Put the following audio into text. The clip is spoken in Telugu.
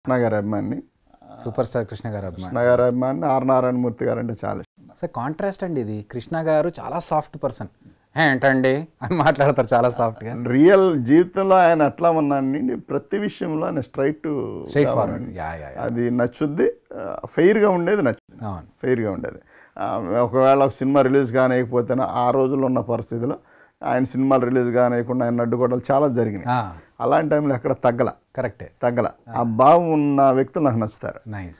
కృష్ణ గారి అభిమాని సూపర్ స్టార్ కృష్ణ గారు అభిమాని కృష్ణ గారి అభిమాని ఆర్ మూర్తి గారు అంటే చాలా సార్ కాంట్రాస్ట్ అండి ఇది కృష్ణ గారు చాలా సాఫ్ట్ పర్సన్ ఏంటండి అని మాట్లాడతారు చాలా సాఫ్ట్గా రియల్ జీవితంలో ఆయన అట్లా ఉన్నాను ప్రతి విషయంలో ఆయన స్ట్రైట్ అది నచ్చుద్ది ఫెయిర్గా ఉండేది నచ్చుద్ది ఫెయిర్గా ఉండేది ఒకవేళ ఒక సినిమా రిలీజ్ కానీయకపోతేనే ఆ రోజుల్లో ఉన్న పరిస్థితిలో ఆయన సినిమాలు రిలీజ్ కానీయకుండా ఆయన అడ్డుకోవడం చాలా జరిగినాయి అలాంటి టైంలో అక్కడ తగ్గల కరెక్టే తగ్గల ఆ భావం ఉన్న వ్యక్తులు నాకు నచ్చుతారు నైస్